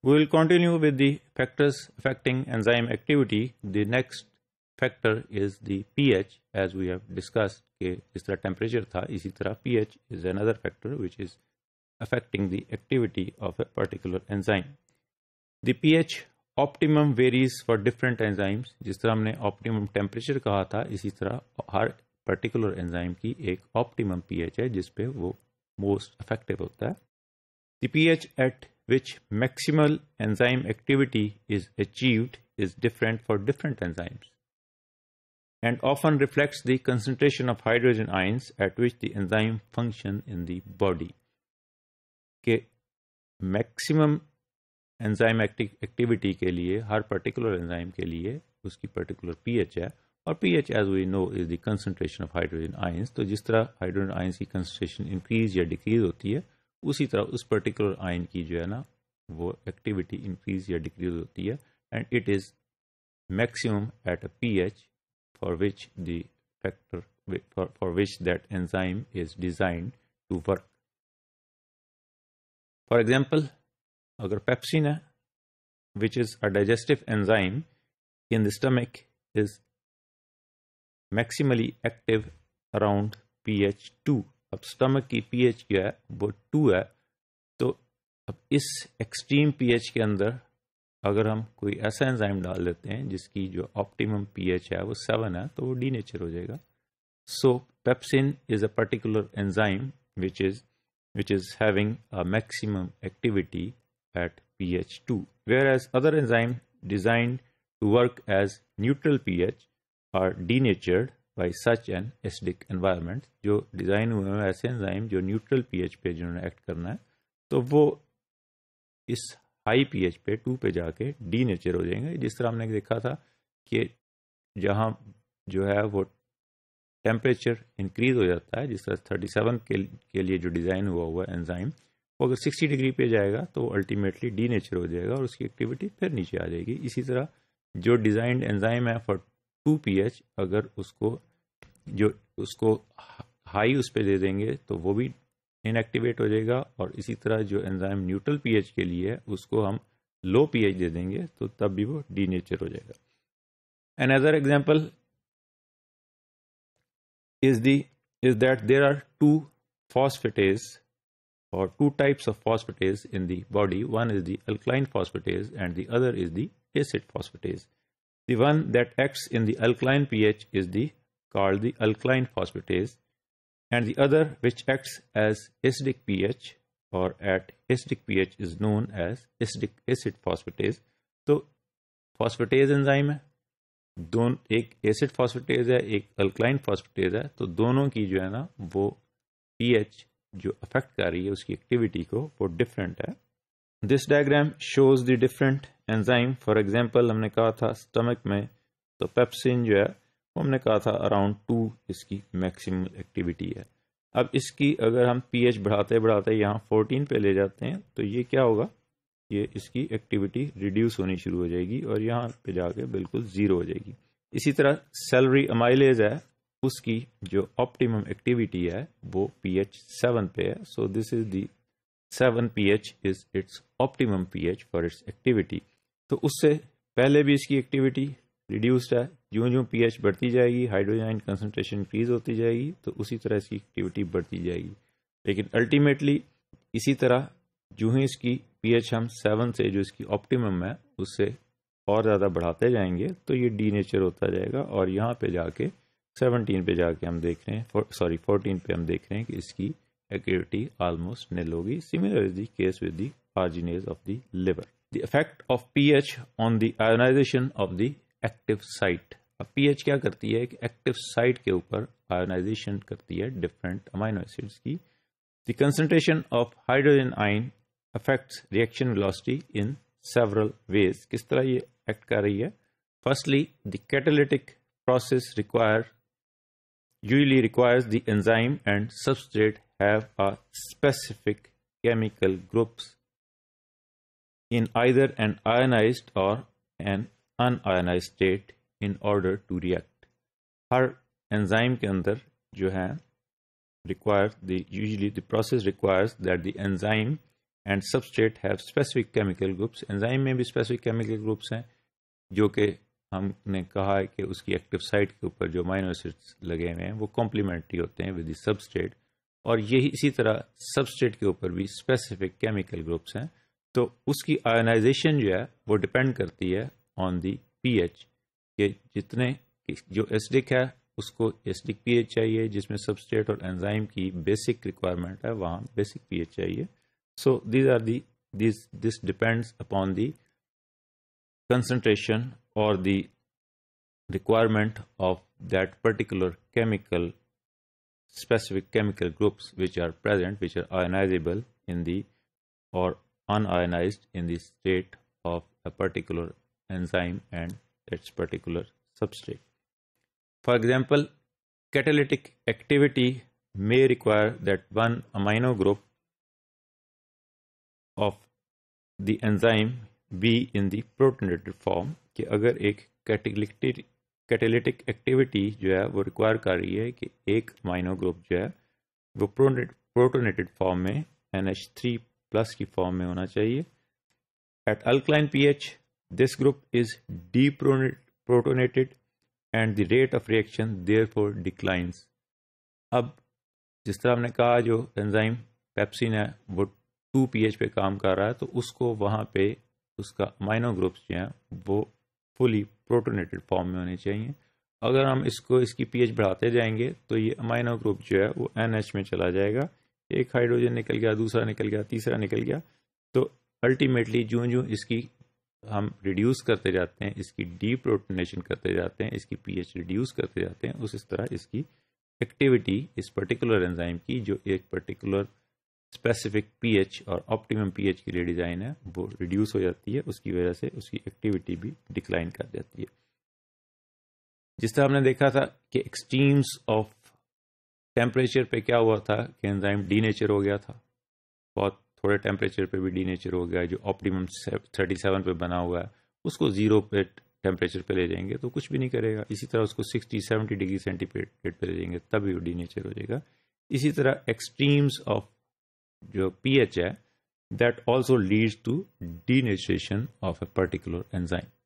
We will continue with the factors affecting enzyme activity. The next factor is the pH as we have discussed कि जिस तरह temperature था इसी तरह pH is another factor which is affecting the activity of a particular enzyme. The pH optimum varies for different enzymes जिस तरह हमने optimum temperature कहा था इसी तरह हर particular enzyme की एक optimum pH है जिस पे वो most effective होता है. The pH at which maximal enzyme activity is achieved is different for different enzymes and often reflects the concentration of hydrogen ions at which the enzyme function in the body. के maximum enzyme activity के लिए हर particular enzyme के लिए उसकी particular pH है और pH as we know is the concentration of hydrogen ions तो जिस तरह hydrogen ions की concentration increase या decrease होती है उसी तरह उस पर्टिकुलर आयन की जो है ना वो एक्टिविटी इंक्रीज या डिक्रीज होती है and it is maximum at a P H for which the factor for which that enzyme is designed to work for example अगर पेप्सिन है which is a digestive enzyme in the stomach is maximally active around P H two अब stomach की pH क्या है वो to है तो अब इस एक्सट्रीम पीएच के अंदर अगर हम कोई ऐसा एंजाइम डाल देते हैं जिसकी जो ऑप्टिमम पीएच है वो सेवन है तो वो डीनेचर हो जाएगा so pepsin is a particular enzyme which is which maximum activity at P H two whereas other whereas designed to work as neutral P H are D denatured by such an acidic environment जो design हुए हैं ऐसे enzyme जो neutral pH पे जिन्होंने act करना है तो वो इस हाई पीएच पे टू पे जाके डी नेचर हो जाएंगे जिस तरह हमने देखा था कि जहाँ जो है वो टेम्परेचर इंक्रीज हो जाता है जिस तरह थर्टी सेवन के लिए जो डिज़ाइन हुआ हुआ एनजाइम एंजाइम वो अगर सिक्सटी डिग्री पे जाएगा तो अल्टीमेटली डी नेचर हो जाएगा और उसकी एक्टिविटी फिर नीचे आ जाएगी इसी तरह जो डिज़ाइंड एंजाइम है फॉर टू पी अगर उसको जो उसको हाई उस पर दे देंगे तो वो भी इनएक्टिवेट हो जाएगा और इसी तरह जो एंजाइम न्यूट्रल पीएच के लिए है उसको हम लो पीएच दे देंगे तो तब भी वो डीनेचर हो जाएगा another example is the is that there are two phosphatase और two types of phosphatase in the body one is the alkaline phosphatase and the other is the acid phosphatase the one that acts in the alkaline pH is the called the alkaline phosphatase and the other which acts as acidic pH or at acidic pH is known as acidic acid phosphatase. तो phosphatase enzyme है दोनों एक acid phosphatase है एक alkaline phosphatase है तो दोनों की जो है ना वो पीएच जो अफेक्ट कर रही है उसकी एक्टिविटी को वो डिफरेंट है this diagram shows the different enzyme for example हमने कहा था स्टमक में तो पेप्सिन जो है हमने कहा था अराउंड टू इसकी मैक्सिमम एक्टिविटी है अब इसकी अगर हम पीएच बढ़ाते बढ़ाते यहाँ फोर्टीन पे ले जाते हैं तो ये क्या होगा ये इसकी एक्टिविटी रिड्यूस होनी शुरू हो जाएगी और यहाँ पे जाके बिल्कुल ज़ीरो हो जाएगी इसी तरह सेलरी अमाइलेज है उसकी जो ऑप्टिमम एक्टिविटी है वो एच सेवन पे है so this is the seven pH is its optimum H for its activity तो उससे पहले भी इसकी एक्टिविटी रिड्यूस्ड है ज्यों पी एच बढ़ती जाएगी हाइड्रोजन कंसनट्रेशन इंक्रीज होती जाएगी तो उसी तरह इसकी एक्टिविटी बढ़ती जाएगी लेकिन अल्टीमेटली इसी तरह जो ही इसकी पीएच हम सेवन से जो इसकी ऑप्टिमम है उससे और ज़्यादा बढ़ाते जाएंगे तो ये डी नेचर होता जाएगा और यहाँ पे जाके सेवनटीन पे जाके हम देख रहे हैं सॉरी फोर्टीन पे हम देख रहे हैं कि इसकी एक्टिविटी ऑलमोस्ट निल होगी similar is the case with the arginase of the liver the effect of pH on the ionisation of the active site अब पीएच क्या करती है एक एक्टिव साइट के ऊपर आयोनाइजेशन करती है डिफरेंट अमाइनो एसिड्स की the concentration of hydrogen ion affects reaction velocity in several ways किस तरह ये एक्ट कर रही है firstly the catalytic process require usually requires the enzyme and substrate have a specific chemical groups in either an ionize और an unionized state in order to react हर enzyme के अंदर जो है requires the usually the process requires that the enzyme and substrate have specific chemical groups enzyme में भी specific chemical groups हैं जो कि हमने कहा है कि उसकी एक्टिव साइट के ऊपर जो माइनो एसिड्स लगे हुए हैं वो कॉम्प्लीमेंट्री होते हैं विद द सबस्ट्रेट और यही इसी तरह सबस्ट्रेट के ऊपर भी स्पेसिफिक केमिकल ग्रुप्स हैं तो उसकी आयोनाइजेशन जो है वो डिपेंड करती है ऑन दी पीएच कि जितने जो एसडिक है उसको एसडिक पीएच चाहिए जिसमें सबस्टेट और एंजाइम की बेसिक रिक्वायरमेंट है वहाँ बेसिक पीएच चाहिए so these are the this this depends upon the concentration और the requirement of that particular chemical specific chemical groups which are present which are ionizable in the और unionize in the state of a particular enzyme and its particular substrate. For example, catalytic activity may require that one amino group of the enzyme be in the protonated form कि अगर एक catalytic catalytic activity जो है वो require कर रही है कि एक माइनो ग्रुप जो है वो प्रोनेट प्रोटोनेटेड फॉर्म में एन एच थ्री प्लस की फॉर्म में होना चाहिए at alkaline pH This group is deprotonated and the rate of reaction therefore declines अब जिस तरह हमने कहा जो एंजाइम पेप्सिन है वो टू पीएच पे काम कर रहा है तो उसको वहाँ पे उसका माइनो ग्रुप्स जो हैं वो फुली प्रोटोनेटेड फॉर्म में होने चाहिए अगर हम इसको इसकी पीएच बढ़ाते जाएंगे तो ये अमाइनो ग्रुप जो है वो एनएच में चला जाएगा एक हाइड्रोजन निकल गया दूसरा निकल गया तीसरा निकल गया तो अल्टीमेटली जूं जूं इसकी हम रिड्यूस करते जाते हैं इसकी डी प्रोटोनेशन करते जाते हैं इसकी पीएच रिड्यूस करते जाते हैं उस इस तरह इसकी एक्टिविटी इस पर्टिकुलर एंजाइम की जो एक पर्टिकुलर स्पेसिफिक पीएच और ऑप्टिमम पीएच के लिए डिज़ाइन है वो रिड्यूस हो जाती है उसकी वजह से उसकी एक्टिविटी भी डिक्लाइन कर जाती है जिस तरह हमने देखा था कि एक्सट्रीम्स ऑफ टेम्परेचर पे क्या हुआ था कि एंजाइम डी नेचर हो गया था बहुत थोड़े टेम्परेचर पे भी डीनेचर हो गया जो ऑप्टिमम थर्टी सेवन पे बना हुआ है उसको जीरो पे टेम्परेचर पे ले जाएंगे तो कुछ भी नहीं करेगा इसी तरह उसको सिक्सटी सेवेंटी डिग्री सेंटीग्रेड पे ले जाएंगे तब भी वो डीनेचर हो जाएगा इसी तरह एक्सट्रीम्स ऑफ जो पीएच है that also leads to denaturation of a particular enzyme